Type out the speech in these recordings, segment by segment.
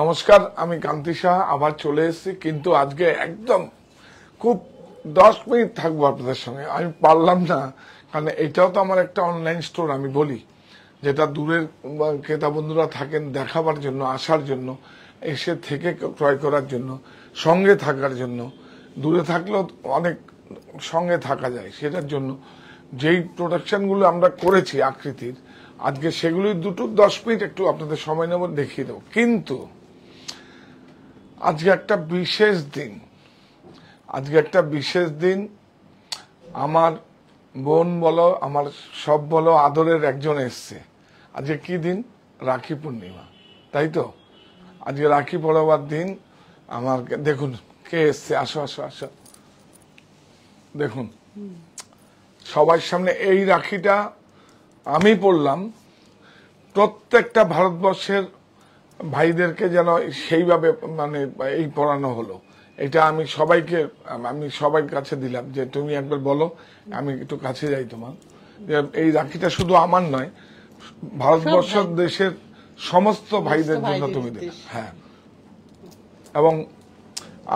নমস্কার আমি কান্তি শাহ আবার চলে এসেছি কিন্তু আজকে একদম খুব দশ মিনিট থাকবো আপনাদের সঙ্গে আমি পারলাম না কারণ এটাও তো আমার একটা অনলাইন স্টোর আমি বলি যেটা দূরের ক্রেতা বন্ধুরা থাকেন দেখাবার জন্য আসার জন্য এসে থেকে ক্রয় করার জন্য সঙ্গে থাকার জন্য দূরে থাকলেও অনেক সঙ্গে থাকা যায় সেটার জন্য যেই প্রোডাকশনগুলো আমরা করেছি আকৃতির আজকে সেগুলি দুটো দশ মিনিট একটু আপনাদের সময় নেব দেখিয়ে দেবো কিন্তু আজকে একটা বিশেষ দিন আজকে একটা বিশেষ দিন আমার বোন বলো আমার সব বলো আদরের একজন এসছে আজকে কি দিন রাখি পূর্ণিমা তাই তো আজকে রাখি পড়াবার দিন আমার দেখুন কে এসছে আসো আসো আসো দেখুন সবার সামনে এই রাখিটা আমি পড়লাম প্রত্যেকটা ভারতবর্ষের ভাইদেরকে যেন সেইভাবে মানে এই পড়ানো হলো এটা আমি সবাইকে আমি সবাই কাছে দিলাম যে তুমি একবার বলো আমি একটু কাছে যাই তোমার যে এই রাখিটা শুধু আমার নয় ভারতবর্ষ দেশের সমস্ত ভাইদের জন্য তুমি হ্যাঁ এবং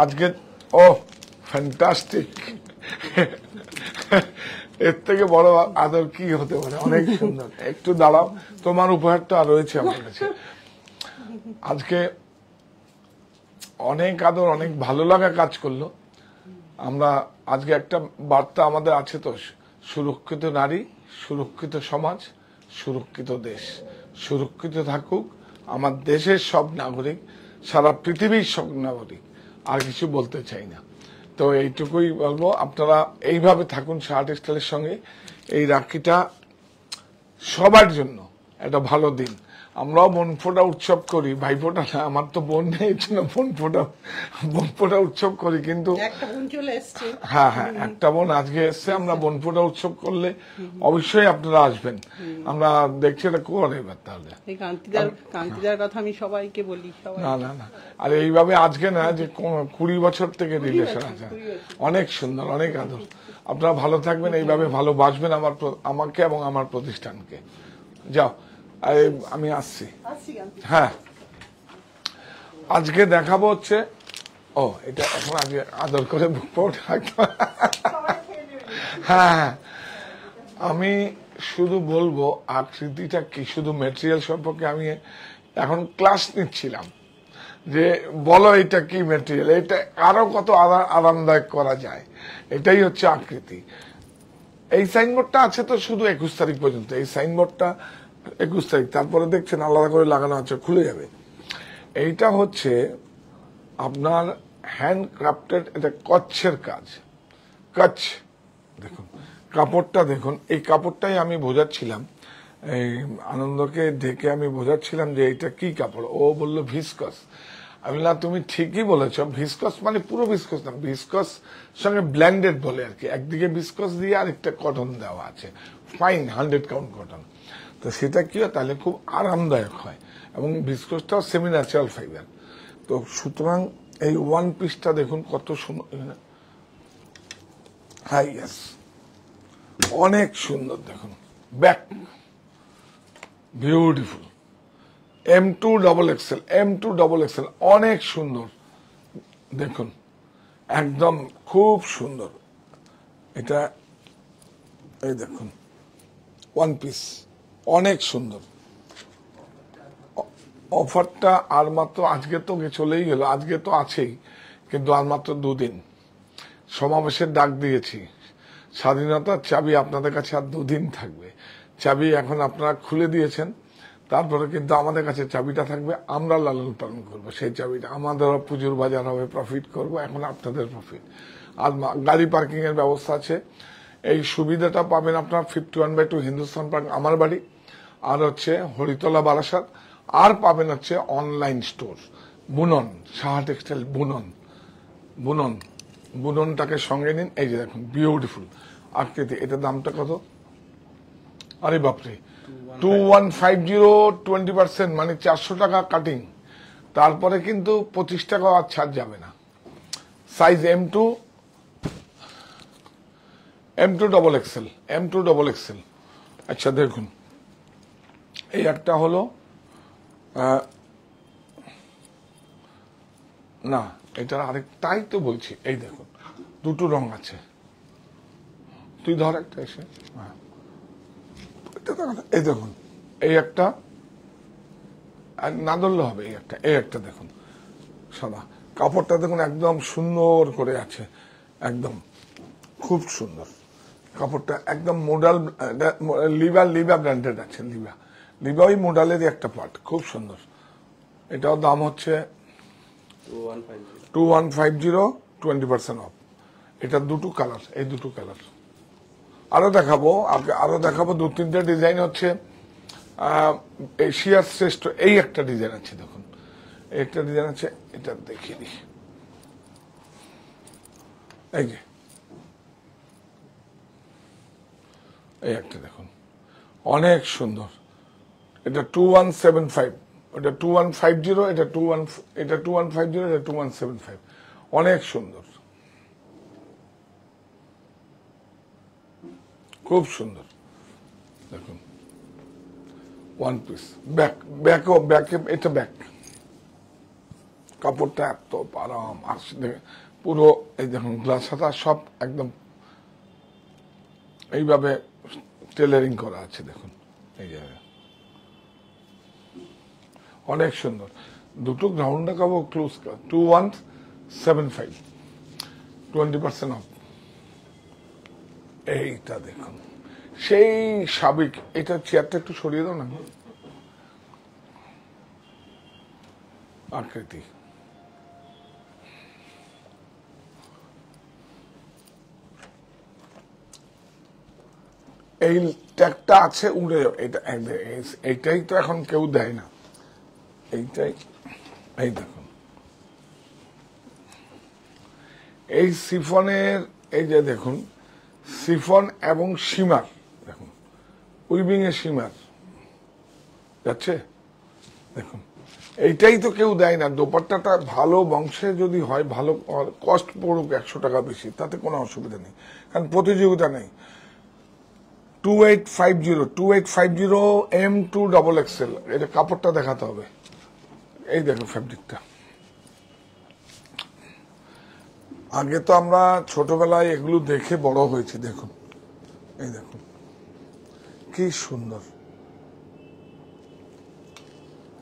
আজকে ও ফ্যান্টাস্টিক এর থেকে বড় আদর কি হতে পারে অনেক সুন্দর একটু দাঁড়াও তোমার উপহারটা রয়েছে আমার কাছে আজকে অনেক আদর অনেক ভালো লাগা কাজ করলো আমরা আজকে একটা বার্তা আমাদের আছে তো সুরক্ষিত নারী সুরক্ষিত সমাজ সুরক্ষিত দেশ সুরক্ষিত থাকুক আমার দেশের সব নাগরিক সারা পৃথিবীর সব নাগরিক আর কিছু বলতে চাই না তো এইটুকুই বলবো আপনারা এইভাবে থাকুন শার্ট স্টাইলের সঙ্গে এই রাখিটা সবার জন্য একটা ভালো দিন আমরাও ফোটা উৎসব করি ফোটা না আমার তো বোন নেই ছিল না বন ফোটা উৎসব করি কিন্তু হ্যাঁ হ্যাঁ একটা বোন আজকে এসছে আমরা আচ্ছা। বনফোটা উৎসব করলে অবশ্যই আপনারা আসবেন আমরা দেখছি এটা কোয়ার এবার তাহলে কান্তিদার কথা আমি সবাইকে বলি না না না আর এইভাবে আজকে না যে কুড়ি বছর থেকে রিলেশন আছে অনেক সুন্দর অনেক আদর আপনারা ভালো থাকবেন এইভাবে ভালো বাসবেন আমার আমাকে এবং আমার প্রতিষ্ঠানকে যাও আমি আসছি হ্যাঁ আজকে দেখাবো হচ্ছে ও এটা এখন আজকে আদর করে হ্যাঁ, হ্যাঁ আমি শুধু বলবো আকৃতিটা কি শুধু মেটেরিয়াল সম্পর্কে আমি এখন ক্লাস নিচ্ছিলাম যে বলো এটা কি মেটেরিয়াল এটা আরো কত আরামদায়ক করা যায় এটাই হচ্ছে আকৃতি এই সাইনবোর্ডটা আছে তো শুধু একুশ তারিখ পর্যন্ত এই সাইনবোর্ডটা একুশ তারিখ তারপরে দেখছেন আলাদা করে লাগানো আছে খুলে যাবে এইটা হচ্ছে আপনার হ্যান্ডক্রাফটেড এটা কচ্ছের কাজ কচ্ছ দেখুন কাপড়টা দেখুন এই কাপড়টাই আমি বোঝাচ্ছিলাম এই আনন্দকে ডেকে আমি বোঝাচ্ছিলাম যে এইটা কি কাপড় ও বলল ভিসকস আমি না তুমি ঠিকই বলেছ ভিসকস মানে পুরো ভিসকস না ভিসকস সঙ্গে ব্ল্যান্ডেড বলে আর কি একদিকে ভিসকস দিয়ে আর একটা কটন দেওয়া আছে ফাইন হান্ড্রেড কাউন্ট কটন তো সেটা কি হয় তাহলে খুব আরামদায়ক হয় এবং ভিসকোসটাও সেমি ন্যাচারাল ফাইবার তো সুতরাং এই ওয়ান পিসটা দেখুন কত সুন্দর হ্যাঁ ইয়াস অনেক সুন্দর দেখুন back beautiful M to double XL M to double XL অনেক সুন্দর দেখুন একদম খুব সুন্দর এটা এই দেখুন ওয়ান পিস অনেক সুন্দর অফারটা আর মাত্র আজকে তো চলেই গেল আজকে তো আছেই কিন্তু আর মাত্র দুদিন সমাবেশের ডাক দিয়েছি স্বাধীনতার চাবি আপনাদের কাছে আর দুদিন থাকবে চাবি এখন আপনারা খুলে দিয়েছেন তারপরে কিন্তু আমাদের কাছে চাবিটা থাকবে আমরা লালন পালন করবো সেই চাবিটা আমাদেরও পুজোর বাজার হবে প্রফিট করব এখন আপনাদের প্রফিট আর গাড়ি পার্কিংয়ের ব্যবস্থা আছে এই সুবিধাটা পাবেন আপনার fifty one by two Hindustan park আমার বাড়ি আর হচ্ছে হরিতলা বারাসাত আর পাবেন হচ্ছে অনলাইন স্টোর বুনন সাহা টেক্সটাইল বুনন বুনন বুননটাকে সঙ্গে নিন এই যে দেখুন বিউটিফুল আকৃতি এটা দামটা কত আরে বাপরে two one five zero twenty percent মানে চারশো টাকা কাটিং তারপরে কিন্তু পঁচিশ টাকা আর ছাড় যাবে না size M to M to double XL M to double XL আচ্ছা দেখুন এই একটা হলো না এটার আরেকটাই তো বলছি এই দেখুন দুটো রং আছে তুই ধর একটা এসে এই দেখুন এই একটা আর না ধরলে হবে এই একটা এই একটা দেখুন সাদা কাপড়টা দেখুন একদম সুন্দর করে আছে একদম খুব সুন্দর কাপড়টা একদম মোডাল লিভা লিভা ব্র্যান্ডেড আছে লিভা লিবাই মোডালেরই একটা পার্ট খুব সুন্দর এটাও দাম হচ্ছে two one five zero twenty percent off এটা দুটো কালার এই দুটো কালার আরও দেখাবো আরও দেখাবো দু তিনটা ডিজাইন হচ্ছে এশিয়ার শ্রেষ্ঠ এই একটা ডিজাইন আছে দেখুন একটা ডিজাইন আছে এটা দেখিয়ে দিই এই যে এই একটা দেখুন অনেক সুন্দর এটা টু ওয়ান সেভেন ফাইভ এটা টু ওয়ান ফাইভ জিরো এটা টু ওয়ান এটা টু ওয়ান ফাইভ জিরো এটা টু ওয়ান সেভেন ফাইভ অনেক সুন্দর খুব সুন্দর দেখুন ওয়ান পিস ব্যাক ব্যাকও ব্যাক এটা ব্যাক কাপড়টা এত আরাম আসলে পুরো এই দেখুন গ্লাস হাতা সব একদম এইভাবে টেলারিং করা আছে দেখুন এই জায়গায় অনেক সুন্দর দুটো গ্রাউন্ড দেখাবো close two one seven five twenty percent off এইটা দেখুন সেই সাবেক এটা চেয়ারটা একটু সরিয়ে দাও না আকৃতি এই ট্যাগটা আছে উড়ে যাবে এটা এইটাই তো এখন কেউ দেয় না এইটাই এই দেখুন এই সিফনের এই যে দেখুন সিফন এবং সীমার দেখুন উইভিং এর সীমার যাচ্ছে দেখুন এইটাই তো কেউ দেয় না দোপাট্টাটা ভালো বংশে যদি হয় ভালো কস্ট পড়ুক একশো টাকা বেশি তাতে কোনো অসুবিধা নেই কারণ প্রতিযোগিতা নেই two eight five zero two eight five zero M to double XL এটা কাপড়টা দেখাতে হবে এই দেখো আগে তো আমরা ছোটবেলায় এগুলো দেখে বড় হয়েছি দেখুন এই দেখুন কি সুন্দর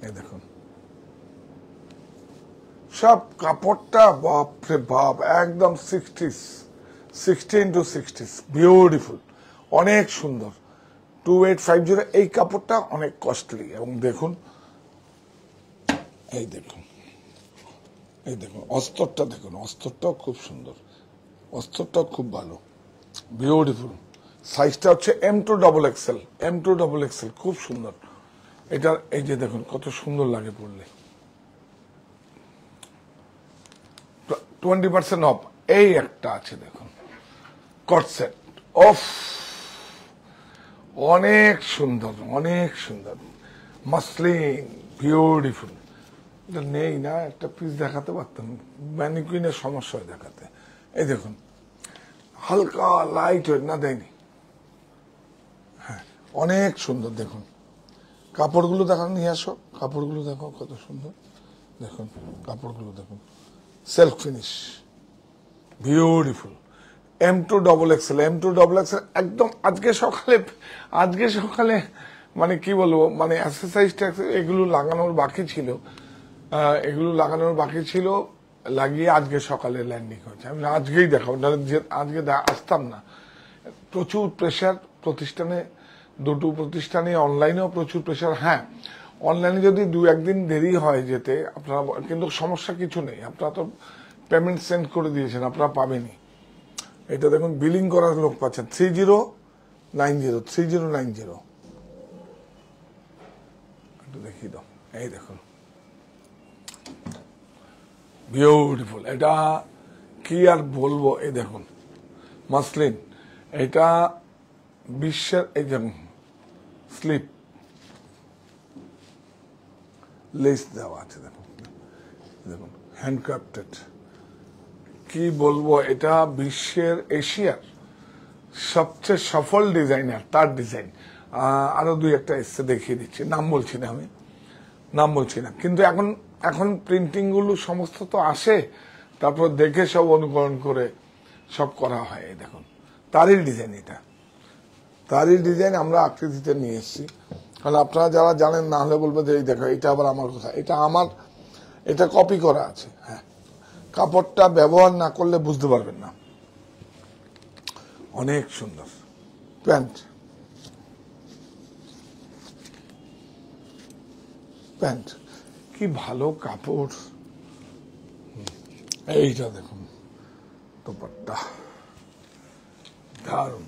এই দেখুন সব কাপড়টা বাপরে বাপ একদম sixties sixty into sixties beautiful অনেক সুন্দর টু এইট ফাইভ জিরো এই কাপড়টা অনেক কস্টলি এবং দেখুন এই দেখুন এই দেখুন অস্তরটা দেখুন অস্তরটাও খুব সুন্দর অস্তরটাও খুব ভালো বিউটিফুল সাইজটা হচ্ছে M to double XL M to double XL খুব সুন্দর এটা এই যে দেখুন কত সুন্দর লাগে পড়লে টোয়েন্টি পার্সেন্ট অফ এই একটা আছে দেখুন কটসেট অফ অনেক সুন্দর অনেক সুন্দর মাসলিন বিউটিফুল নেই না একটা পিস দেখাতে পারতাম ম্যানিকুইনের সমস্যা হয় দেখাতে এই দেখুন হালকা লাইট হয়ে না দেয়নি হ্যাঁ অনেক সুন্দর দেখুন কাপড়গুলো দেখো নিয়ে আসো কাপড়গুলো দেখো কত সুন্দর দেখুন কাপড়গুলো দেখুন self finish beautiful M to double XL M to double XL একদম আজকে সকালে আজকে সকালে মানে কি বলবো মানে এক্সারসাইজটা এগুলো লাগানোর বাকি ছিল এগুলো লাগানোর বাকি ছিল লাগিয়ে আজকে সকালে ল্যান্ডিং হয়েছে আমি আজকেই দেখাবো নাহলে আজকে আসতাম না প্রচুর প্রেশার প্রতিষ্ঠানে দুটো প্রতিষ্ঠানে অনলাইনেও প্রচুর প্রেশার হ্যাঁ অনলাইনে যদি দু একদিন দেরি হয় যেতে আপনারা কিন্তু সমস্যা কিছু নেই আপনারা তো পেমেন্ট সেন্ড করে দিয়েছেন আপনারা পাবেনি এটা দেখুন বিলিং করার লোক পাচ্ছেন three zero nine zero three zero nine zero একটু দেখি দাও এই দেখুন বিউটিফুল এটা কি আর বলবো এই দেখুন মাসলিন এটা বিশ্বের এই দেখুন স্লিপ লেস দেওয়া আছে দেখুন দেখুন হ্যান্ডক্রাফটেড কি বলবো এটা বিশ্বের এশিয়ার সবচেয়ে সফল ডিজাইনার তার ডিজাইন আরও দুই একটা এসে দেখিয়ে দিচ্ছি নাম বলছি না আমি নাম বলছি না কিন্তু এখন এখন প্রিন্টিংগুলো সমস্ত তো আসে তারপর দেখে সব অনুকরণ করে সব করা হয় দেখুন তারই ডিজাইন এটা তারই ডিজাইন আমরা আকৃতিতে নিয়ে এসেছি কারণ আপনারা যারা জানেন না হলে বলবে যে এই দেখো এটা আবার আমার কথা এটা আমার এটা কপি করা আছে হ্যাঁ কাপড়টা ব্যবহার না করলে বুঝতে পারবেন না অনেক সুন্দর প্যান্ট প্যান্ট কি ভালো কাপড় এইটা দেখুন দারুণ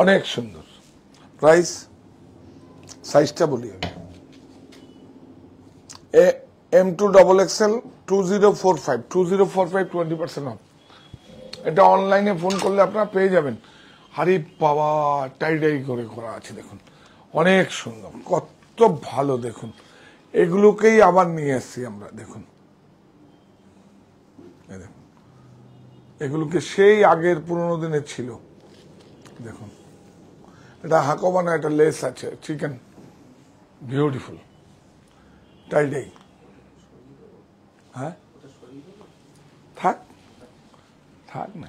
অনেক সুন্দর প্রাইস সাইজটা বলি আমি M to double XL two zero four five two zero four five twenty percent off এটা অনলাইনে ফোন করলে আপনারা পেয়ে যাবেন হারি পাওয়া টাইডাই করে করা আছে দেখুন অনেক সুন্দর কত ভালো দেখুন এগুলোকেই আবার নিয়ে এসছি আমরা দেখুন এগুলোকে সেই আগের পুরনো দিনে ছিল দেখুন এটা হাকোবানা একটা লেস আছে চিকেন বিউটিফুল টাইডাই হ্যাঁ থাক থাক না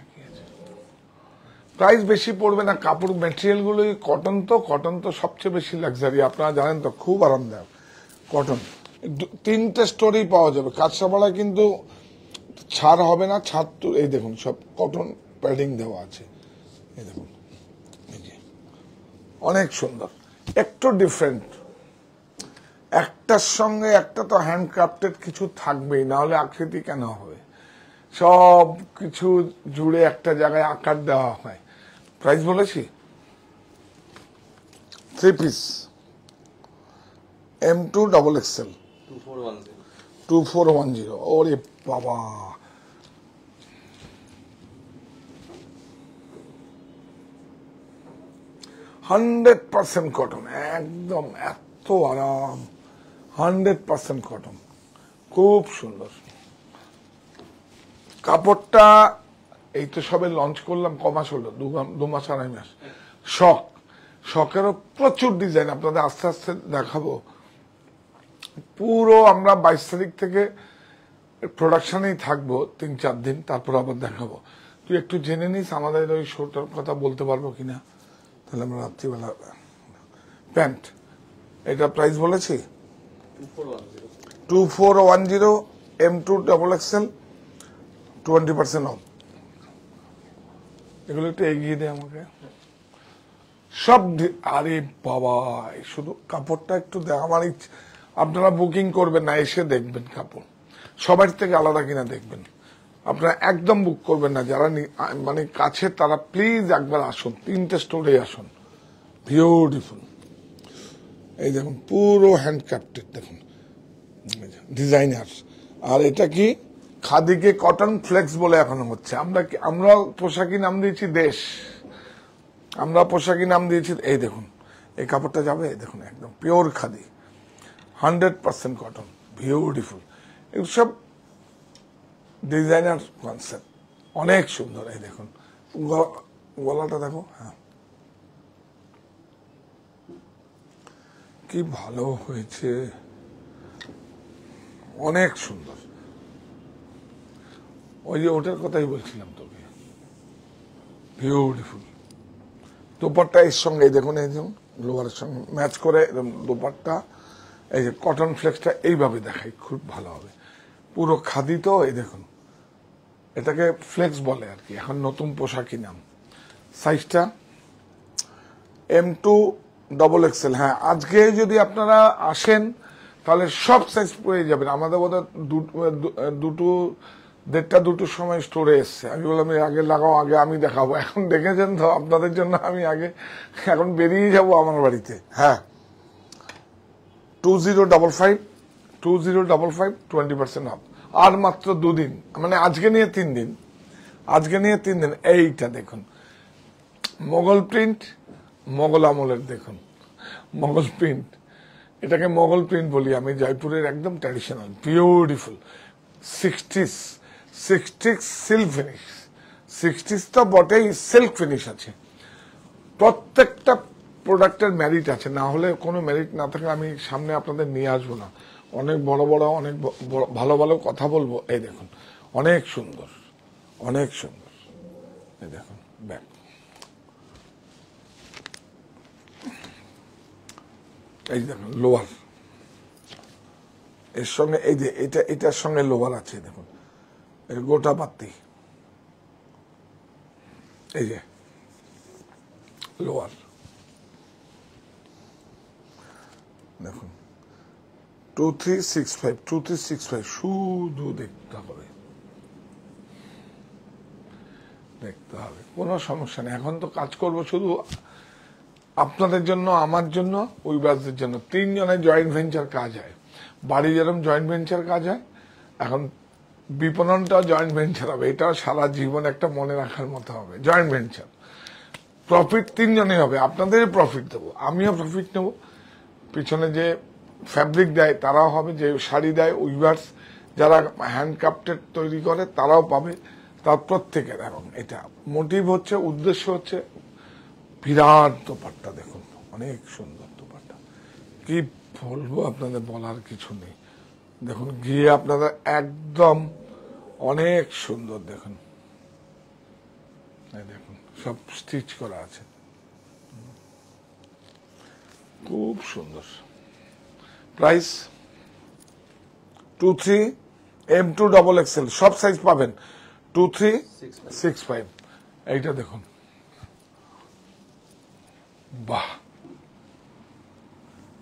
প্রাইস বেশি পড়বে না কাপড় মেটেরিয়ালগুলোই কটন তো কটন তো সবচেয়ে বেশি লাক্সারি আপনারা জানেন তো খুব আরামদায়ক কটন তিনটে স্টোরি পাওয়া যাবে কাঁচরাপাড়া কিন্তু ছাড় হবে না ছাড় তো এই দেখুন সব কটন প্যাডিং দেওয়া আছে এই দেখুন অনেক সুন্দর একটু ডিফারেন্ট একটার সঙ্গে একটা তো হ্যান্ডক্রাফটেড কিছু থাকবেই না হলে আকৃতি কেন হবে সব কিছু জুড়ে একটা জায়গায় আকার দেওয়া হয় প্রাইস বলেছি three piece M to double XL two four one zero ওরে বাবা হান্ড্রেড পার্সেন্ট কটন একদম এত আরাম হান্ড্রেড পার্সেন্ট কটন খুব সুন্দর কাপড়টা এই তো সবে লঞ্চ করলাম কমাস হলো দু মাস আড়াই মাস শখ শখেরও প্রচুর ডিজাইন আপনাদের আস্তে আস্তে দেখাবো পুরো আমরা বাইশ তারিখ থেকে প্রোডাকশানেই থাকবো তিন চার দিন তারপর আবার দেখাবো তুই একটু জেনে নিস আমাদের ওই শোটার কথা বলতে পারবো কিনা তাহলে আমরা রাত্রিবেলা প্যান্ট এটা প্রাইস বলেছি two four one zero M to double XL twenty percent off এগুলো একটু এগিয়ে দেয় আমাকে সব আরে বাবা শুধু কাপড়টা একটু দেখ আমার আপনারা বুকিং করবেন না এসে দেখবেন কাপড় সবার থেকে আলাদা কিনা দেখবেন আপনারা একদম বুক করবেন না যারা মানে কাছে তারা প্লিজ একবার আসুন তিনটে স্টোরে আসুন বিউটিফুল এই দেখুন পুরো হ্যান্ডক্রাফটেড দেখুন ডিজাইনার আর এটা কি খাদিকে কটন ফ্লেক্স বলে এখনো হচ্ছে আমরা আমরা পোশাকি নাম দিয়েছি দেশ আমরা পোশাকি নাম দিয়েছি এই দেখুন এই কাপড়টা যাবে দেখুন একদম pure khadi hundred percent cotton beautiful এসব ডিজাইনার কনসেপ্ট অনেক সুন্দর এই দেখুন গলাটা দেখো হ্যাঁ কি ভালো হয়েছে অনেক সুন্দর ওই যে ওটার কথাই বলছিলাম তোকে বিউটিফুল দোপারটা এর সঙ্গে দেখুন এই দেখুন লোয়ারের সঙ্গে ম্যাচ করে এরকম এই যে কটন ফ্লেক্সটা এইভাবে দেখাই খুব ভালো হবে পুরো খাদি তো এই দেখুন এটাকে ফ্লেক্স বলে আর কি এখন নতুন পোশাকই নাম সাইজটা এম টু ডবল এক্সেল হ্যাঁ আজকে যদি আপনারা আসেন তাহলে সব সাইজ পেয়ে যাবেন আমাদের বোধহয় দুটো দেড়টা দুটোর সময় স্টোরে এসছে আমি বললাম আগে লাগাও আগে আমি দেখাবো এখন দেখেছেন তো আপনাদের জন্য আমি আগে এখন বেরিয়ে যাব আমার বাড়িতে হ্যাঁ two zero double five two zero double five twenty percent off আর মাত্র দুদিন মানে আজকে নিয়ে তিন দিন আজকে নিয়ে তিন দিন এইটা দেখুন মোগল প্রিন্ট মোগল আমলের দেখুন মোগল প্রিন্ট এটাকে মোগল প্রিন্ট বলি আমি জয়পুরের একদম traditional beautiful sixties sixties silk finish sixties তো বটেই সিল্ক ফিনিশ আছে প্রত্যেকটা প্রোডাক্টের ম্যারিট আছে না হলে কোনো ম্যারিট না থাকলে আমি সামনে আপনাদের নিয়ে আসবো না অনেক বড় বড় অনেক ভালো ভালো কথা বলবো এই দেখুন অনেক সুন্দর অনেক সুন্দর এই দেখুন ব্যাগ এই দেখুন লোয়ার এর সঙ্গে এই যে এটা এটার সঙ্গে লোয়ার আছে দেখুন এর গোটা পাত্তি এই যে লোয়ার দেখুন two three six five two three six five শুধু দেখতে হবে দেখতে হবে কোনো সমস্যা নেই এখন তো কাজ করব শুধু আপনাদের জন্য আমার জন্য ব্যাসদের জন্য তিনজনের জয়েন্ট ভেঞ্চার কাজ হয় বাড়ি যেরকম জয়েন্ট ভেঞ্চার কাজ হয় এখন বিপণনটা জয়েন্ট ভেঞ্চার হবে এটা সারা জীবন একটা মনে রাখার মতো হবে জয়েন্ট ভেঞ্চার প্রফিট তিনজনে হবে আপনাদের প্রফিট দেবো আমিও প্রফিট নেব পিছনে যে ফ্যাব্রিক দেয় তারাও হবে যে শাড়ি দেয় উইভার্স যারা হ্যান্ডক্রাফটেড তৈরি করে তারাও পাবে তার প্রত্যেকের এবং এটা মোটিভ হচ্ছে উদ্দেশ্য হচ্ছে বিরাট তোপারটা দেখুন অনেক সুন্দর তোপারটা কি বলবো আপনাদের বলার কিছু নেই দেখুন গিয়ে আপনারা একদম অনেক সুন্দর দেখুন দেখুন সব স্টিচ করা আছে খুব সুন্দর price two three M to double XL সব সাইজ পাবেন টু থ্রি সিক্স ফাইভ এইটা দেখুন বাহ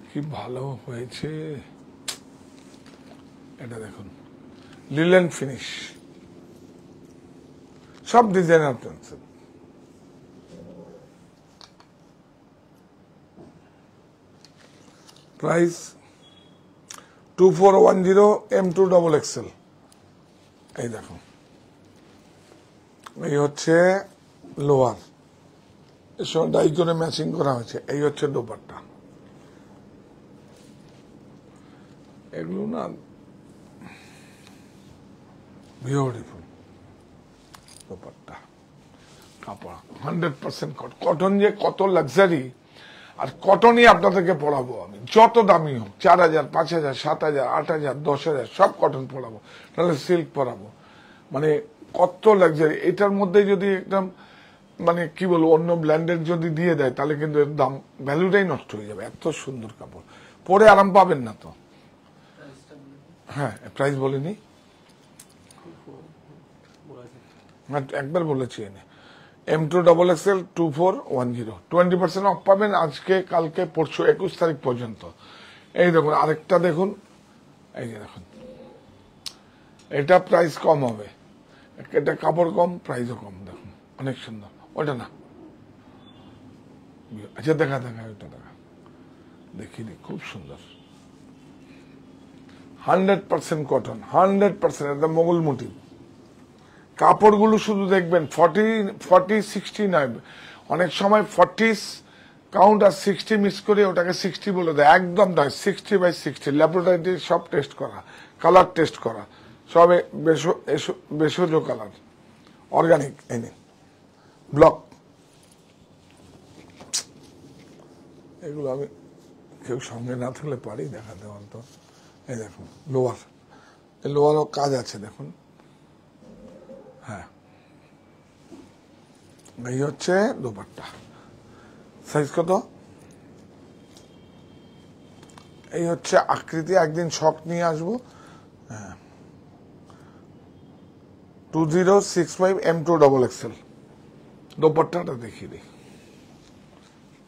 কি ভালো হয়েছে এটা লিলেন ফিনিশ সব designer pencil price two four one zero M to double XL এই দেখো এই হচ্ছে লোয়ার এই ডাই করে ম্যাচিং করা হয়েছে এই হচ্ছে ডোপারটা এগুলো না বিউটিফুল ব্যাপারটা কাপড় হান্ড্রেড পার্সেন্ট কটন কটন যে কত লাক্সারি আর কটনই আপনাদেরকে পড়াবো আমি যত দামি হোক চার হাজার পাঁচ হাজার সাত হাজার আট হাজার দশ হাজার সব কটন পড়াবো তাহলে সিল্ক পড়াবো মানে কত লাক্সারি এটার মধ্যে যদি একদম মানে কি বলবো অন্য ব্র্যান্ডের যদি দিয়ে দেয় তাহলে কিন্তু এর দাম ভ্যালুটাই নষ্ট হয়ে যাবে এত সুন্দর কাপড় পরে আরাম পাবেন না তো হ্যাঁ প্রাইস বলিনি একবার বলেছি এনে M to double X L two four one zero twenty percent off পাবেন আজকে কালকে পরশু একুশ তারিখ পর্যন্ত এই দেখুন আরেকটা দেখুন এই যে দেখুন এটা প্রাইস কম হবে এটা কাপড় কম প্রাইসও কম দেখুন অনেক সুন্দর ওটা না আচ্ছা দেখা দেখা ওটা দেখা দেখিনি খুব সুন্দর hundred percent cotton hundred percent একদম মোগল মোটিভ কাপড়গুলো শুধু দেখবেন ফর্টি ফর্টি সিক্সটি নয় অনেক সময় ফর্টিস কাউন্ট আর সিক্সটি মিস করে ওটাকে সিক্সটি বলে দেয় একদম নয় সিক্সটি বাই সিক্সটি ল্যাবরেটরিতে সব টেস্ট করা কালার টেস্ট করা সব ভেষজ কালার অর্গানিক এনে ব্লক এগুলো আমি কেউ সঙ্গে না থাকলে পারি দেখাতে অন্তত এই দেখুন লোয়ার লোয়ারও কাজ আছে দেখুন হ্যাঁ এই হচ্ছে দোপাট্টা সাইজ কত এই হচ্ছে আকৃতি একদিন শখ নিয়ে আসবো হ্যাঁ two zero six five M to double XL দোপাট্টাটা দেখিয়ে দিই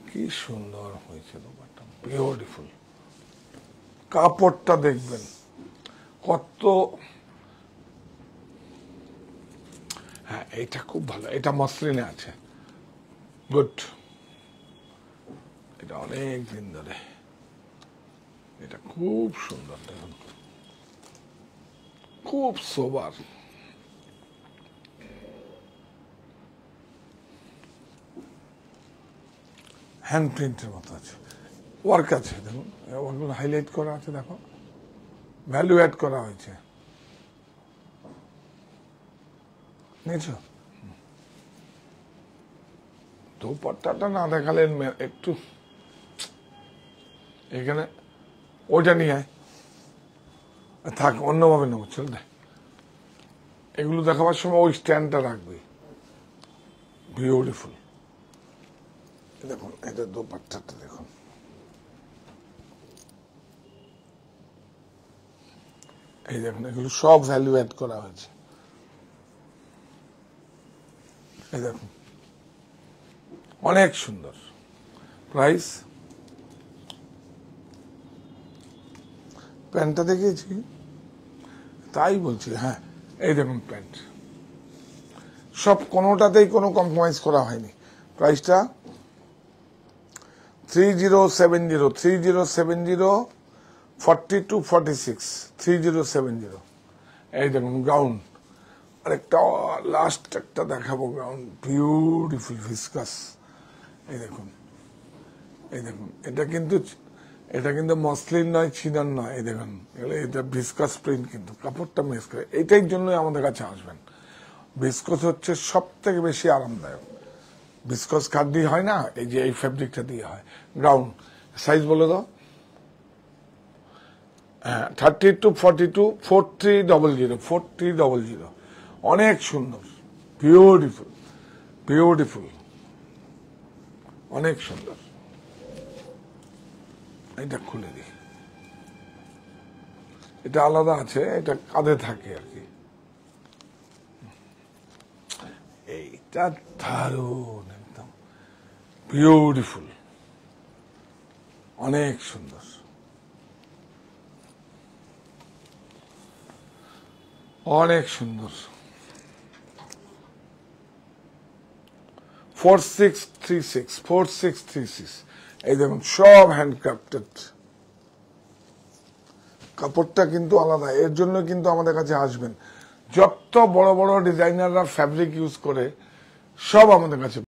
কি সুন্দর হয়েছে দোপাট্টা বিউটিফুল কাপড়টা দেখবেন কত হ্যাঁ এটা খুব ভালো এটা মসলিনে আছে গুড এটা অনেক দিন ধরে এটা খুব সুন্দর দেখুন খুব সোবার হ্যান্ড প্রিন্টের মতো আছে ওয়ার্ক আছে দেখুন ওয়ার্কগুলো হাইলাইট করা আছে দেখো ভ্যালু অ্যাড করা হয়েছে নিয়েছো দুপাট্টাটা না দেখালে একটু এখানে ওইটা নিয়ে আয় থাক অন্যভাবে নেবো ছেলে দেখ এগুলো দেখাবার সময় ওই স্ট্যান্ডটা রাখবি বিউটিফুল দেখুন এটা দুপাট্টাটা দেখুন এই দেখুন এগুলো সব ভ্যালু অ্যাড করা হয়েছে এই দেখুন অনেক সুন্দর প্রাইস প্যান্টটা দেখিয়েছি তাই বলছি হ্যাঁ এই দেখুন প্যান্ট সব কোনোটাতেই কোনো কম্প্রোমাইজ করা হয়নি প্রাইসটা three zero seven zero three zero seven zero forty two forty six three zero seven zero এই দেখুন গ্রাউন্ড আরেকটা লাস্ট একটা দেখাবো গ্রাউন্ড বিউটিফুল ভিসকাস এই দেখুন এই দেখুন এটা কিন্তু এটা কিন্তু মসলিন নয় ছিনার নয় এই দেখুন এটা ভিসকাস প্রিন্ট কিন্তু কাপড়টা মিস করে এটার জন্যই আমাদের কাছে আসবেন ভিসকস হচ্ছে সব থেকে বেশি আরামদায়ক ভিসকস কাঠ দিয়ে হয় না এই যে এই ফ্যাব্রিকটা দিয়ে হয় গ্রাউন্ড সাইজ বলে দাও হ্যাঁ thirty two forty two four three double zero four three double zero অনেক সুন্দর বিউটিফুল বিউটিফুল অনেক সুন্দর এটা খুলে দিই এটা আলাদা আছে এটা কাঁধে থাকে আর কি এইটা দারুণ একদম বিউটিফুল অনেক সুন্দর অনেক সুন্দর four six three six four six three six এই দেখুন সব হ্যান্ডক্রাফটেড কাপড়টা কিন্তু আলাদা এর জন্য কিন্তু আমাদের কাছে আসবেন যত বড় বড় ডিজাইনাররা ফ্যাব্রিক ইউজ করে সব আমাদের কাছে